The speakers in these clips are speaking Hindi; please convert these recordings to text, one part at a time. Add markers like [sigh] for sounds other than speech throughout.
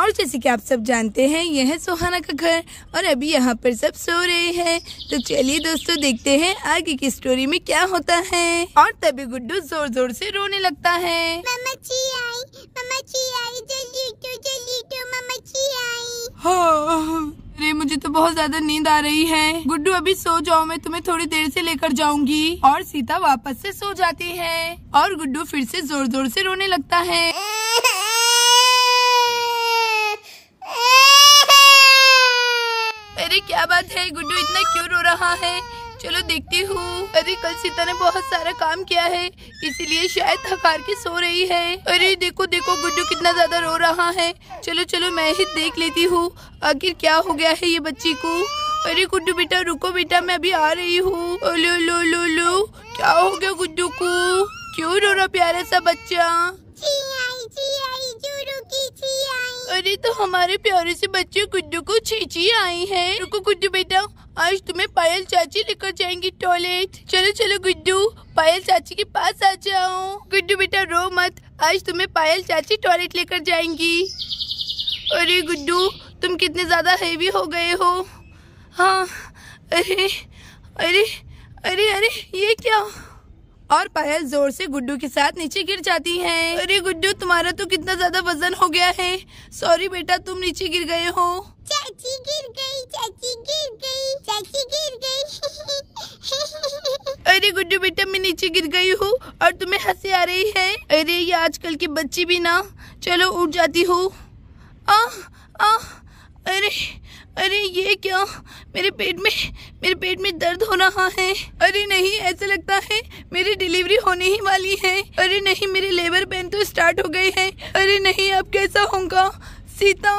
और जैसे कि आप सब जानते हैं यह है सुहाना का घर और अभी यहाँ पर सब सो रहे हैं तो चलिए दोस्तों देखते हैं आगे की स्टोरी में क्या होता है और तभी गुड्डू जोर जोर से रोने लगता है अरे मुझे तो बहुत ज्यादा नींद आ रही है गुड्डू अभी सो जाओ मैं तुम्हें थोड़ी देर से लेकर जाऊंगी और सीता वापस से सो जाती है और गुड्डू फिर से जोर जोर से रोने लगता है बात है गुड्डू इतना क्यों रो रहा है चलो देखती हूँ अरे कल सीता ने बहुत सारा काम किया है इसीलिए शायद थकार के सो रही है अरे देखो देखो गुड्डू कितना ज्यादा रो रहा है चलो चलो मैं ही देख लेती हूँ आखिर क्या हो गया है ये बच्ची को अरे गुड्डू बेटा रुको बेटा मैं अभी आ रही हूँ लो लो लो लो क्या हो गया गुड्डू को क्यों रो रहा प्यारा सा बच्चा जी आई, जी आई, जी। अरे तो हमारे प्यारे से बच्चे गुड्डू को छींची आई है रुको गुड्डू बेटा आज तुम्हें पायल चाची लेकर जाएंगी टॉयलेट चलो चलो गुड्डू पायल चाची के पास आ जाओ गुड्डू बेटा रो मत आज तुम्हें पायल चाची टॉयलेट लेकर जाएंगी अरे गुड्डू तुम कितने ज्यादा हेवी हो गए हो हाँ अरे अरे अरे अरे ये क्या और पायल जोर से गुड्डू के साथ नीचे गिर जाती है अरे गुड्डू तुम्हारा तो कितना ज्यादा वजन हो गया है सॉरी बेटा तुम नीचे गिर गए हो चाची गिर गई चाची गिर गई चाची गिर गई अरे गुड्डू बेटा मैं नीचे गिर गई हूँ और तुम्हें हंसी आ रही है अरे ये आजकल की बच्ची भी ना चलो उठ जाती हूँ अरे अरे ये क्या मेरे पेट में मेरे पेट में दर्द हो रहा है अरे नहीं ऐसा लगता है मेरी डिलीवरी होने ही वाली है अरे नहीं मेरे लेबर पेन तो स्टार्ट हो गए हैं अरे नहीं अब कैसा होगा सीता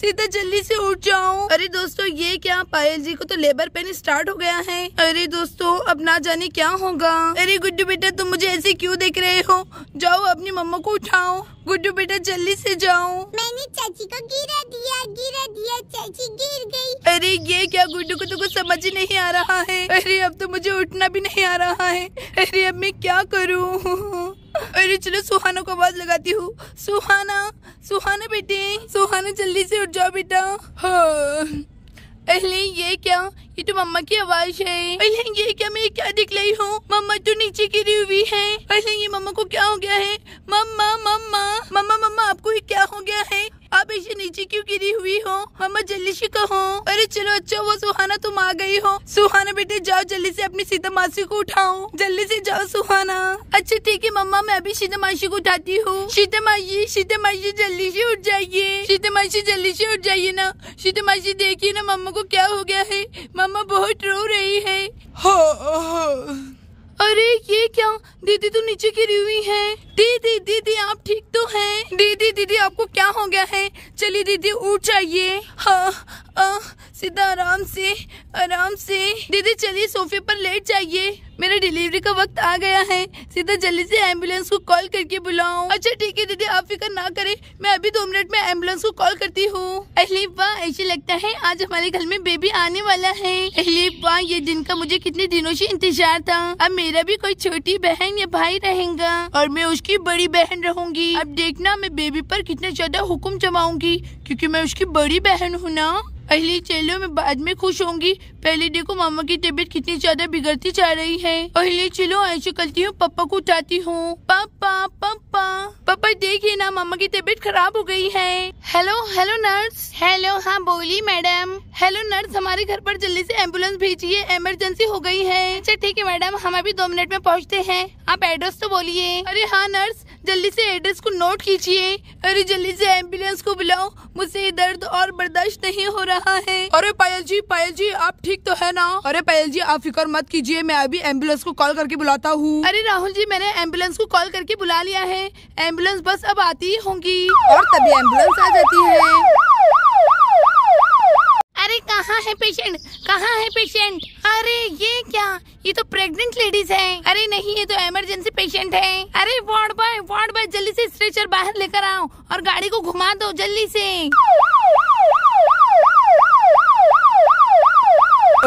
सीधा जल्दी से उठ जाऊं अरे दोस्तों ये क्या पायल जी को तो लेबर पेन स्टार्ट हो गया है अरे दोस्तों अब ना जाने क्या होगा अरे गुड्डू बेटा तुम मुझे ऐसे क्यों देख रहे हो जाओ अपनी मम्मा को उठाओ गुड्डू बेटा जल्दी से जाओ मैंने चाची को गिरा दिया गिरा दिया चाची गिर गई अरे ये क्या गुड्डू को तो कुछ समझ ही नहीं आ रहा है अरे अब तो मुझे उठना भी नहीं आ रहा है अरे अब मैं क्या करूँ [laughs] अरे चलो सुहाना को आवाज लगाती हूँ सुहाना सुहाना बेटे सुहाना जल्दी से उठ जाओ बेटा हाँ। अहले ये क्या ये तो मम्मा की आवाज है अहले ये क्या मैं क्या दिख रही हूँ मम्मा तो नीचे गिरी हुई है अहले ये मम्मा को क्या हो गया है मम्मा मम्मा मम्मा नीचे क्यों गिरी हुई हो मामा हम्म, जल्दी से कहो अरे चलो अच्छा वो सुहाना तुम आ गई हो सुहाना बेटे जाओ जल्दी से अपनी सीधा मासी को उठाओ जल्दी से जाओ सुहाना अच्छा ठीक है मम्मा मैं अभी सीधा मासी को उठाती हूँ सीधा मासी सीधा मासी जल्दी से उठ जाइए सीधा मासी जल्दी से उठ जाइए ना सीधा मासी देखिए ना मम्मा को क्या हो गया है मम्मा बहुत रो रही है अरे ये क्या दीदी तो नीचे गिरी हुई है दीदी दीदी आप ठीक दीदी आपको क्या हो गया है चलिए दीदी उठ जाइए हाँ, हाँ। सीधा आराम से आराम से दीदी चलिए सोफे पर लेट जाइए मेरा डिलीवरी का वक्त आ गया है सीधा जल्दी से एम्बुलेंस को कॉल करके बुलाओ अच्छा ठीक है दीदी आप फिक्र ना करें मैं अभी दो मिनट में एम्बुलेंस को कॉल करती हूँ अहलीब वाह ऐसे लगता है आज हमारे घर में बेबी आने वाला है अहलीब वाह ये दिन का मुझे कितने दिनों से इंतजार था अब मेरा भी कोई छोटी बहन या भाई रहेगा और मैं उसकी बड़ी बहन रहूंगी अब देखना मैं बेबी पर कितना ज्यादा हुक्म जमाऊंगी क्यूँकी मैं उसकी बड़ी बहन हूँ ना अगली चेलों मैं बाद में खुश होंगी पहले देखो मामा की तबीयत कितनी ज्यादा बिगड़ती जा रही है अगली चलो ऐसे करती हूँ पापा को उठाती हूँ पापा पापा पापा देखिए ना मामा की तबीयत खराब हो गई है हेलो हेलो नर्स हेलो हाँ बोली मैडम हेलो नर्स हमारे घर पर जल्दी से एम्बुलेंस भेजिए इमरजेंसी हो गई है अच्छा ठीक है मैडम हम अभी दो मिनट में पहुँचते हैं आप एड्रेस तो बोलिए अरे हाँ नर्स जल्दी से एड्रेस को नोट कीजिए अरे जल्दी से एम्बुलेंस को बुलाओ मुझसे दर्द और बर्दाश्त नहीं हो रहा है अरे पायल जी पायल जी आप ठीक तो है ना अरे पायल जी आप फिक्र मत कीजिए मैं अभी एम्बुलेंस को कॉल करके बुलाता हूँ अरे राहुल जी मैंने एम्बुलेंस को कॉल करके बुला लिया है एम्बुलेंस बस अब आती ही होंगी और तभी एम्बुलेंस आ जाती है अरे कहाँ है पेशेंट कहाँ है पेशेंट अरे ये क्या ये तो प्रेग्नेंट लेडीज है अरे नहीं ये तो इमरजेंसी पेशेंट है अरे वार्ड बॉय वार्ड बॉय जल्दी से स्ट्रेचर बाहर लेकर आओ और गाड़ी को घुमा दो जल्दी से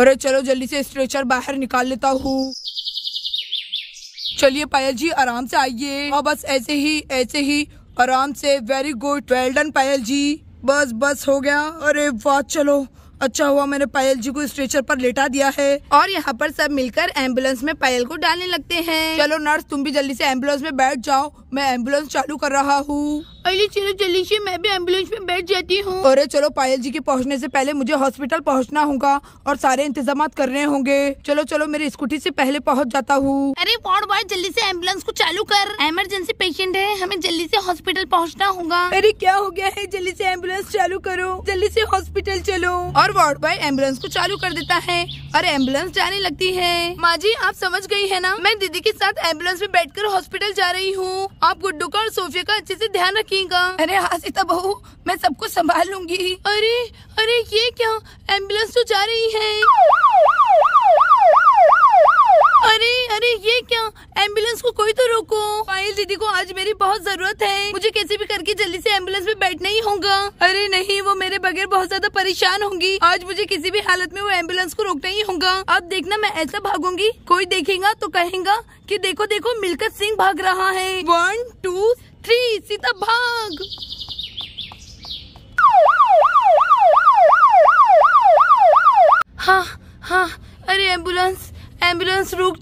अरे चलो जल्दी से स्ट्रेचर बाहर निकाल लेता हूँ चलिए पायल जी आराम से आइए और हाँ, बस ऐसे ही ऐसे ही आराम से very good well done Payal ji बस बस हो गया अरे वाह चलो अच्छा हुआ मैंने पायल जी को स्ट्रेचर पर लेटा दिया है और यहाँ पर सब मिलकर एम्बुलेंस में पायल को डालने लगते हैं चलो नर्स तुम भी जल्दी से एम्बुलेंस में बैठ जाओ मैं एम्बुलेंस चालू कर रहा हूँ अरे चलो जल्दी से मैं भी एम्बुलेंस में बैठ जाती हूँ अरे चलो पायल जी के पहुँचने से पहले मुझे हॉस्पिटल पहुँचना होगा और सारे इंतजाम करने होंगे चलो चलो मेरी स्कूटी से पहले पहुँच जाता हूँ अरे वार्ड बॉय जल्दी से एम्बुलेंस को चालू कर इमरजेंसी पेशेंट है हमें जल्दी से हॉस्पिटल पहुँचना होगा अरे क्या हो गया है जल्दी से एम्बुलेंस चालू करो जल्दी से हॉस्पिटल चलो और वार्ड बॉय एम्बुलेंस को चालू कर देता है और एम्बुलेंस जाने लगती है माँ जी आप समझ गयी है ना मैं दीदी के साथ एम्बुलेंस में बैठ हॉस्पिटल जा रही हूँ आप गुड्डू का और सोफिया का अच्छे ऐसी ध्यान रखेगा अरे हाँ बहू मैं सब कुछ संभाल लूंगी अरे अरे ये क्या एम्बुलेंस तो जा रही है अरे अरे ये क्या एम्बुलेंस को कोई तो रोको पायल दीदी को आज मेरी बहुत जरूरत है मुझे कैसे भी करके जल्दी से एम्बुलेंस में बैठना ही होगा अरे नहीं वो मेरे बगैर बहुत ज्यादा परेशान होंगी आज मुझे किसी भी हालत में वो एम्बुलेंस को रोकना ही होगा अब देखना मैं ऐसा भागूंगी कोई देखेगा तो कहेगा कि देखो देखो मिल्खत सिंह भाग रहा है वन टू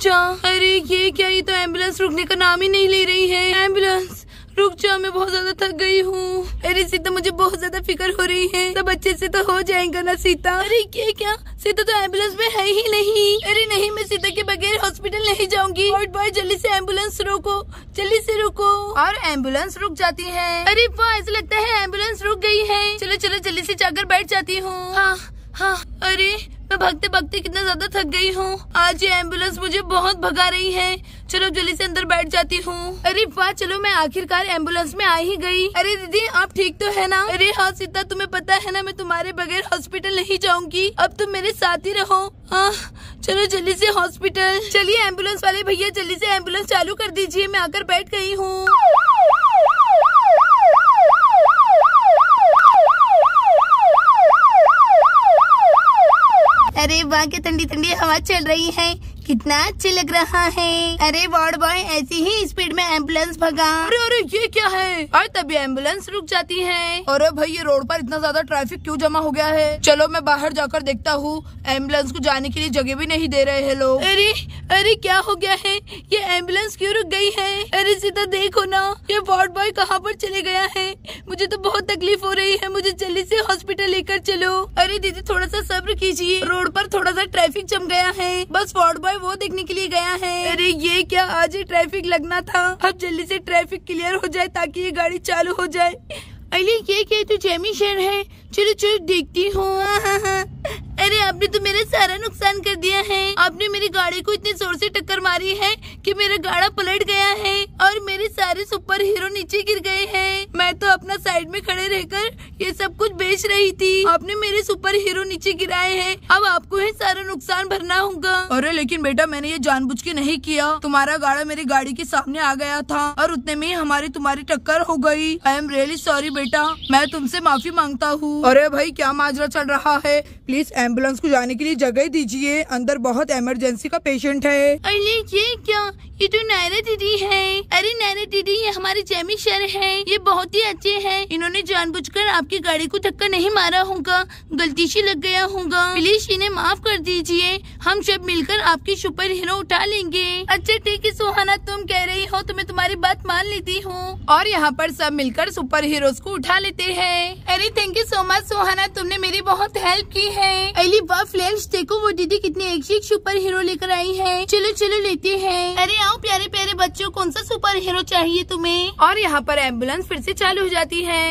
जा अरे ये क्या ये तो एम्बुलेंस रुकने का नाम ही नहीं ले रही है एम्बुलेंस रुक जा मैं बहुत ज्यादा थक गई हूँ अरे सीता मुझे बहुत ज्यादा फिक्र हो रही है सब अच्छे से तो हो जाएगा ना सीता अरे ये क्या सीता तो एम्बुलेंस में है ही नहीं अरे नहीं मैं सीता के बगैर हॉस्पिटल नहीं जाऊंगी वार्ड बॉय जल्दी से एम्बुलेंस रोको जल्दी से रुको और एम्बुलेंस रुक जाती है अरे वाह ऐसा लगता है एम्बुलेंस रुक गई है चलो चलो जल्दी से जाकर बैठ जाती हूँ हाँ हाँ अरे मैं भागते भागते कितना ज्यादा थक गई हूँ आज ये एम्बुलेंस मुझे बहुत भगा रही है चलो जल्दी से अंदर बैठ जाती हूँ अरे वाह चलो मैं आखिरकार एम्बुलेंस में आ ही गई अरे दीदी आप ठीक तो है ना अरे हाँ सीता तुम्हें पता है ना मैं तुम्हारे बगैर हॉस्पिटल नहीं जाऊंगी अब तुम मेरे साथ ही रहो आ, हाँ, चलो जल्दी से हॉस्पिटल चलिए एम्बुलेंस वाले भैया जल्दी से एम्बुलेंस चालू कर दीजिए मैं आकर बैठ गई हूँ अरे वहाँ के ठंडी ठंडी हवा चल रही है कितना अच्छा लग रहा है अरे वार्ड बॉय ऐसी ही स्पीड में एम्बुलेंस भगा अरे अरे ये क्या है और तभी एम्बुलेंस रुक जाती है अरे भाई ये रोड पर इतना ज्यादा ट्रैफिक क्यों जमा हो गया है चलो मैं बाहर जाकर देखता हूँ एम्बुलेंस को जाने के लिए जगह भी नहीं दे रहे है लोग अरे अरे क्या हो गया है ये एम्बुलेंस क्यों रुक गई है अरे सीधा देखो ना ये वार्ड बॉय कहाँ पर चले गया है मुझे तो बहुत तकलीफ हो रही है मुझे जल्दी से हॉस्पिटल लेकर चलो अरे दीदी थोड़ा सा सब्र कीजिए रोड पर थोड़ा सा ट्रैफिक जम गया है बस वार्ड बॉय वो देखने के लिए गया है अरे ये क्या आज ही ट्रैफिक लगना था अब जल्दी से ट्रैफिक क्लियर हो जाए ताकि ये गाड़ी चालू हो जाए अली ये क्या तू तो जैमी शहर है चलो चलो देखती हूँ अरे आपने तो मेरा सारा नुकसान कर दिया है आपने मेरी गाड़ी को इतने जोर से टक्कर मारी है कि मेरा गाड़ा पलट गया है और मेरे सारे सुपर हीरो नीचे गिर गए हैं मैं तो अपना साइड में खड़े रहकर ये सब कुछ बेच रही थी आपने मेरे सुपर हीरो नीचे गिराए हैं अब आपको ही सारा नुकसान भरना होगा अरे लेकिन बेटा मैंने ये जानबूझ के नहीं किया तुम्हारा गाड़ा मेरी गाड़ी के सामने आ गया था और उतने में ही हमारी तुम्हारी टक्कर हो गयी आई एम रियली सॉरी बेटा मैं तुम माफी मांगता हूँ अरे भाई क्या माजरा चल रहा है प्लीज एम्बुलेंस को जाने के लिए जगह दीजिए अंदर बहुत इमरजेंसी का पेशेंट है अरे ये क्या ये तो नायरा दीदी है अरे नायरा दीदी ये हमारे जैमी शहर है ये बहुत ही अच्छे हैं इन्होंने जानबूझकर आपकी गाड़ी को धक्का नहीं मारा होगा गलती से लग गया होगा प्लीज इन्हें माफ कर दीजिए हम सब मिलकर आपकी सुपर हीरो उठा लेंगे अच्छा ठीक है सुहाना तुम कह रही हो तो मैं तुम्हारी बात मान लेती हूँ और यहाँ पर सब मिलकर सुपर हीरो को उठा लेते हैं अरे thank you so much Suhana तुमने मेरी बहुत हेल्प की है अली बा फ्लैश देखो वो दीदी कितने एक एक सुपर हीरो लेकर आई है चलो चलो लेते हैं अरे आओ प्यारे प्यारे बच्चों कौन सा सुपर हीरो चाहिए तुम्हें और यहाँ पर एम्बुलेंस फिर से चालू हो जाती है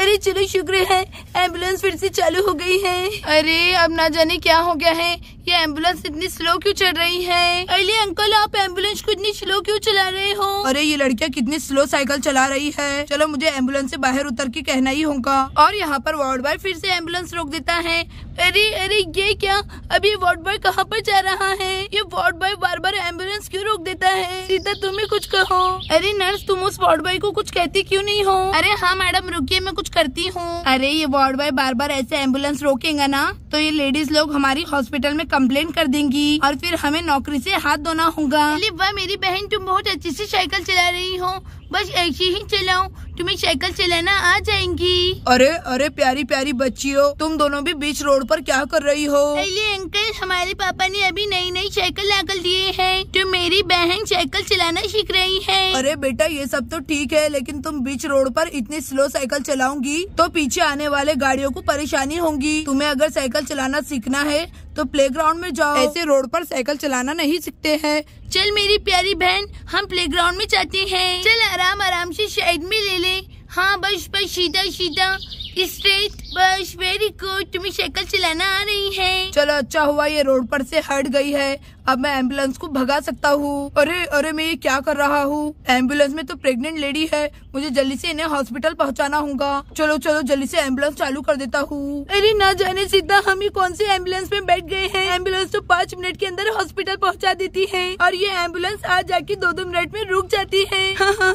अरे चलो शुक्र है एम्बुलेंस फिर से चालू हो गई है अरे अब ना जाने क्या हो गया है ये एम्बुलेंस इतनी स्लो क्यों चल रही है अरे अंकल आप एम्बुलेंस को इतनी स्लो क्यों चला रहे हो अरे ये लड़कियाँ कितनी स्लो साइकिल चला रही है चलो मुझे एम्बुलेंस से बाहर उतर के कहना ही होगा और यहाँ पर वार्ड बॉय फिर से एम्बुलेंस रोक देता है अरे अरे ये क्या अभी ये वार्ड बॉय कहाँ पर जा रहा है ये वार्ड बॉय बार बार लगता है तुम ही कुछ कहो अरे नर्स तुम उस वार्ड बॉय को कुछ कहती क्यों नहीं हो अरे हाँ मैडम रुकिए मैं कुछ करती हूँ अरे ये वार्ड बॉय बार बार ऐसे एम्बुलेंस रोकेगा ना तो ये लेडीज लोग हमारी हॉस्पिटल में कम्प्लेन कर देंगी और फिर हमें नौकरी से हाथ धोना होगा वह मेरी बहन तुम बहुत अच्छी ऐसी साइकिल चला रही हो बस ऐसी ही चलाओ तुम्हें साइकिल चलाना आ जाएंगी अरे अरे प्यारी प्यारी बच्ची हो तुम दोनों भी बीच रोड पर क्या कर रही हो अरे अंकल हमारे पापा ने अभी नई नई साइकिल लाकर दिए हैं तो मेरी बहन साइकिल चलाना सीख रही है अरे बेटा ये सब तो ठीक है लेकिन तुम बीच रोड पर इतनी स्लो साइकिल चलाऊंगी तो पीछे आने वाले गाड़ियों को परेशानी होगी तुम्हें अगर साइकिल चलाना सीखना है तो प्लेग्राउंड में जाओ ऐसे रोड पर साइकिल चलाना नहीं सीखते हैं चल मेरी प्यारी बहन हम प्लेग्राउंड में जाते हैं चल आराम आराम से शायद में ले ले हाँ बस बस सीधा सीधा स्ट्रेट बस वेरी गुड तुम्हें साइकिल चलाना आ रही है चलो अच्छा हुआ ये रोड पर से हट गई है अब मैं एम्बुलेंस को भगा सकता हूँ अरे अरे मैं ये क्या कर रहा हूँ एम्बुलेंस में तो प्रेग्नेंट लेडी है मुझे जल्दी से इन्हें हॉस्पिटल पहुँचाना होगा चलो चलो जल्दी से एम्बुलेंस चालू कर देता हूँ अरे ना जाने सीधा हम ही कौन सी एम्बुलेंस में बैठ गए हैं एम्बुलेंस तो पाँच मिनट के अंदर हॉस्पिटल पहुँचा देती है और ये एम्बुलेंस आ जाके दो दो मिनट में रुक जाती है [laughs]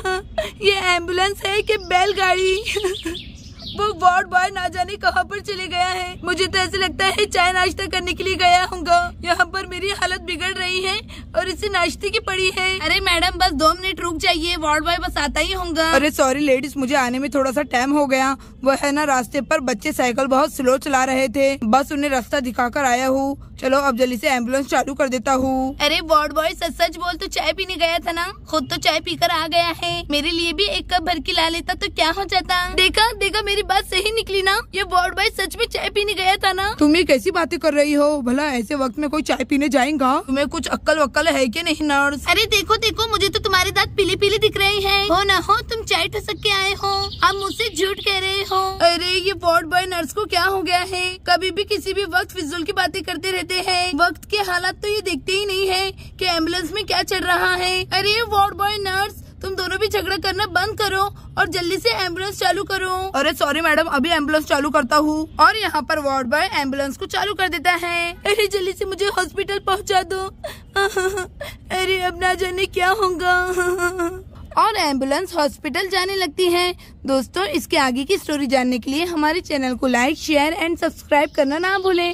ये एम्बुलेंस है की बैलगाड़ी [laughs] वो वार्ड बॉय ना जाने कहाँ पर चले गया है मुझे तो ऐसे लगता है चाय नाश्ता करने के लिए गया होगा यहाँ पर मेरी हालत बिगड़ रही है और इसे नाश्ते की पड़ी है अरे मैडम बस दो मिनट रुक जाइए वार्ड बॉय बस आता ही होगा अरे सॉरी लेडीज मुझे आने में थोड़ा सा टाइम हो गया वो है ना रास्ते पर बच्चे साइकिल बहुत स्लो चला रहे थे बस उन्हें रास्ता दिखाकर आया हूँ चलो अब जल्दी से एम्बुलेंस चालू कर देता हूँ अरे वार्ड बॉय सच सच बोल तो चाय पीने गया था ना खुद तो चाय पीकर आ गया है मेरे लिए भी एक कप भर के ला लेता तो क्या हो जाता देखा देखा मेरी बात सही निकली ना ये वार्ड बॉय सच में चाय पीने गया था ना तुम ये कैसी बातें कर रही हो भला ऐसे वक्त में कोई चाय पीने जाएगा तुम्हें कुछ अक्कल वक्कल है की नहीं नर्स अरे देखो देखो मुझे तो तुम्हारे दाँत पीले पीले दिख रहे हैं हो ना हो तुम चाय ठसक के आए हो आप मुझसे झूठ कह रहे हो अरे ये वार्ड बॉय नर्स को क्या हो गया है कभी भी किसी भी वक्त फिजुल की बातें करते रहते जाते हैं वक्त के हालात तो ये देखते ही नहीं है कि एम्बुलेंस में क्या चल रहा है अरे वार्ड बॉय नर्स तुम दोनों भी झगड़ा करना बंद करो और जल्दी से एम्बुलेंस चालू करो अरे सॉरी मैडम अभी एम्बुलेंस चालू करता हूँ और यहाँ पर वार्ड बॉय एम्बुलेंस को चालू कर देता है अरे जल्दी से मुझे हॉस्पिटल पहुँचा दो [laughs] अरे अब ना जाने क्या होगा [laughs] और एम्बुलेंस हॉस्पिटल जाने लगती है दोस्तों इसके आगे की स्टोरी जानने के लिए हमारे चैनल को लाइक शेयर एंड सब्सक्राइब करना ना भूलें